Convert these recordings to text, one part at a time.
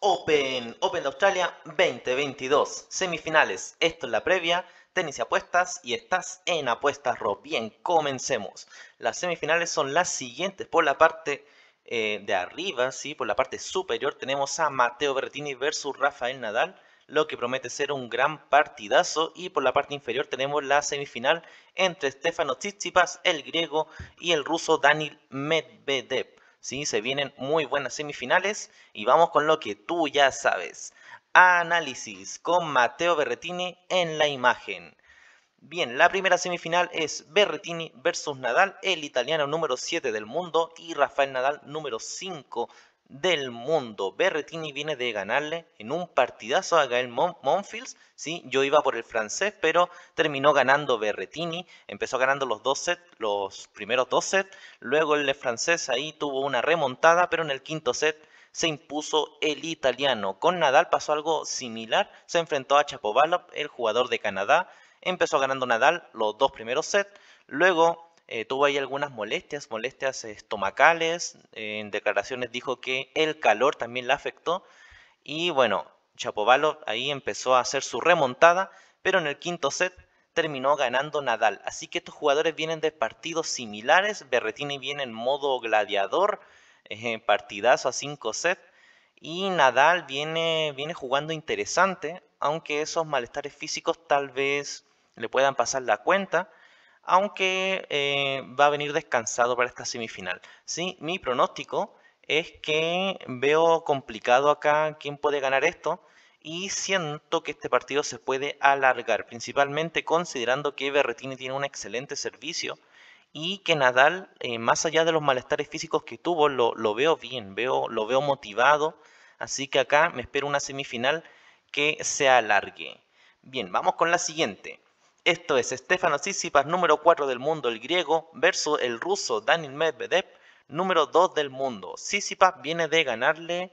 Open, Open de Australia 2022, semifinales. Esto es la previa, tenis apuestas y estás en apuestas Rob. Bien, comencemos. Las semifinales son las siguientes. Por la parte eh, de arriba, ¿sí? por la parte superior, tenemos a Mateo Bertini versus Rafael Nadal lo que promete ser un gran partidazo. Y por la parte inferior tenemos la semifinal entre Stefano Tsitsipas, el griego, y el ruso Daniel Medvedev. ¿sí? Se vienen muy buenas semifinales y vamos con lo que tú ya sabes. Análisis con Mateo Berretini en la imagen. Bien, la primera semifinal es Berretini versus Nadal, el italiano número 7 del mundo y Rafael Nadal número 5 del mundo. Berretini viene de ganarle en un partidazo a Gael Monfils. ¿sí? Yo iba por el francés, pero terminó ganando Berretini. Empezó ganando los dos sets, los primeros dos sets. Luego el francés ahí tuvo una remontada, pero en el quinto set se impuso el italiano. Con Nadal pasó algo similar. Se enfrentó a Chapovalov, el jugador de Canadá. Empezó ganando Nadal los dos primeros sets. Luego eh, tuvo ahí algunas molestias, molestias estomacales, eh, en declaraciones dijo que el calor también la afectó y bueno, Chapovalov ahí empezó a hacer su remontada, pero en el quinto set terminó ganando Nadal. Así que estos jugadores vienen de partidos similares, Berretini viene en modo gladiador, eh, partidazo a cinco sets. Y Nadal viene, viene jugando interesante, aunque esos malestares físicos tal vez le puedan pasar la cuenta aunque eh, va a venir descansado para esta semifinal. ¿sí? Mi pronóstico es que veo complicado acá quién puede ganar esto y siento que este partido se puede alargar, principalmente considerando que Berretini tiene un excelente servicio y que Nadal, eh, más allá de los malestares físicos que tuvo, lo, lo veo bien, veo, lo veo motivado, así que acá me espero una semifinal que se alargue. Bien, vamos con la siguiente. Esto es Stefano Sissipas número 4 del mundo, el griego, versus el ruso Daniel Medvedev, número 2 del mundo. Sissipas viene de ganarle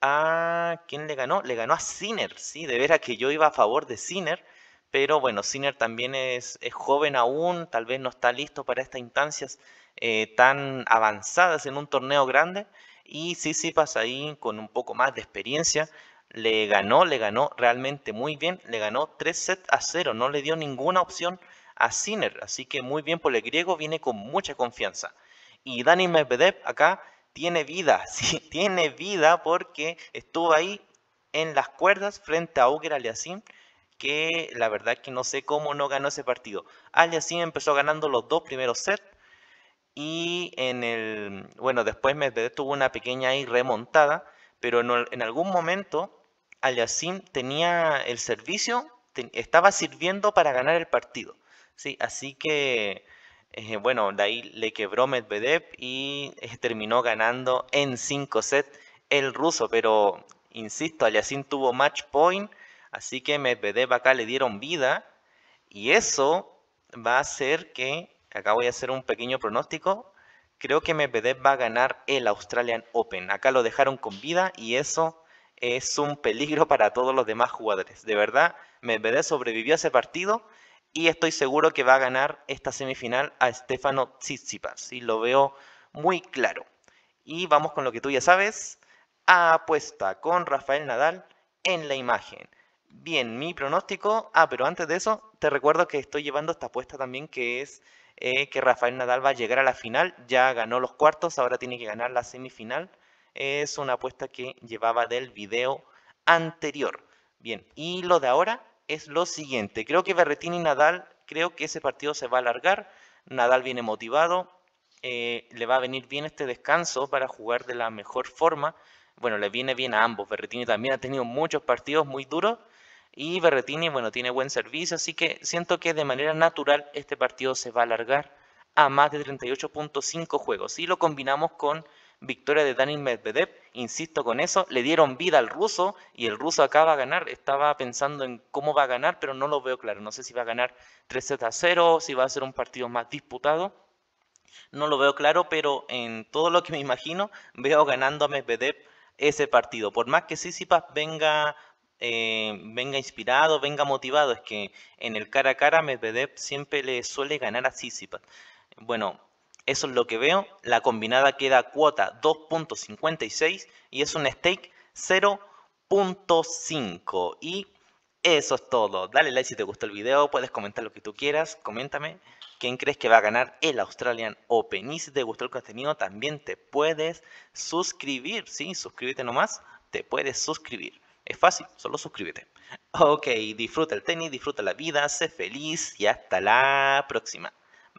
a... ¿Quién le ganó? Le ganó a Sinner, sí, de veras que yo iba a favor de Sinner. Pero bueno, Sinner también es, joven aún, tal vez no está listo para estas instancias eh, tan avanzadas en un torneo grande. Y Sissipas ahí con un poco más de experiencia le ganó, le ganó realmente muy bien, le ganó 3 sets a 0, no le dio ninguna opción a Sinner, así que muy bien por el griego, viene con mucha confianza. Y Dani Medvedev acá tiene vida, sí, tiene vida porque estuvo ahí en las cuerdas frente a Uger Aliasim, que la verdad que no sé cómo no ganó ese partido. Aliasim empezó ganando los dos primeros sets y en el, bueno, después Medvedev tuvo una pequeña ahí remontada, pero en algún momento Aliassim tenía el servicio, estaba sirviendo para ganar el partido. ¿sí? Así que, eh, bueno, de ahí le quebró Medvedev y eh, terminó ganando en 5 sets el ruso. Pero, insisto, Aliassim tuvo match point, así que Medvedev acá le dieron vida. Y eso va a hacer que, acá voy a hacer un pequeño pronóstico, creo que Medvedev va a ganar el Australian Open. Acá lo dejaron con vida y eso es un peligro para todos los demás jugadores. De verdad, Medvedev sobrevivió a ese partido y estoy seguro que va a ganar esta semifinal a Stefano Tsitsipas y lo veo muy claro. Y vamos con lo que tú ya sabes, apuesta con Rafael Nadal en la imagen. Bien, mi pronóstico, ah, pero antes de eso, te recuerdo que estoy llevando esta apuesta también que es eh, que Rafael Nadal va a llegar a la final, ya ganó los cuartos, ahora tiene que ganar la semifinal es una apuesta que llevaba del video anterior. Bien, y lo de ahora es lo siguiente. Creo que Berretini y Nadal, creo que ese partido se va a alargar. Nadal viene motivado, eh, le va a venir bien este descanso para jugar de la mejor forma. Bueno, le viene bien a ambos. Berretini también ha tenido muchos partidos muy duros. Y Berretini, bueno, tiene buen servicio, así que siento que de manera natural este partido se va a alargar a más de 38.5 juegos. Si lo combinamos con victoria de Daniel Medvedev, insisto con eso, le dieron vida al ruso y el ruso acaba a ganar. Estaba pensando en cómo va a ganar, pero no lo veo claro. No sé si va a ganar 3 0 a 0, si va a ser un partido más disputado. No lo veo claro, pero en todo lo que me imagino, veo ganando a Medvedev ese partido. Por más que Sisipas venga eh, venga inspirado, venga motivado. Es que en el cara a cara Medvedev siempre le suele ganar a Sisipas. Bueno, eso es lo que veo. La combinada queda cuota 2.56 y es un stake 0.5. Y eso es todo. Dale like si te gustó el video, puedes comentar lo que tú quieras, coméntame quién crees que va a ganar el Australian Open. Y si te gustó el contenido, también te puedes suscribir, ¿sí? Suscríbete nomás, te puedes suscribir. Es fácil, solo suscríbete. Ok, disfruta el tenis, disfruta la vida, sé feliz y hasta la próxima.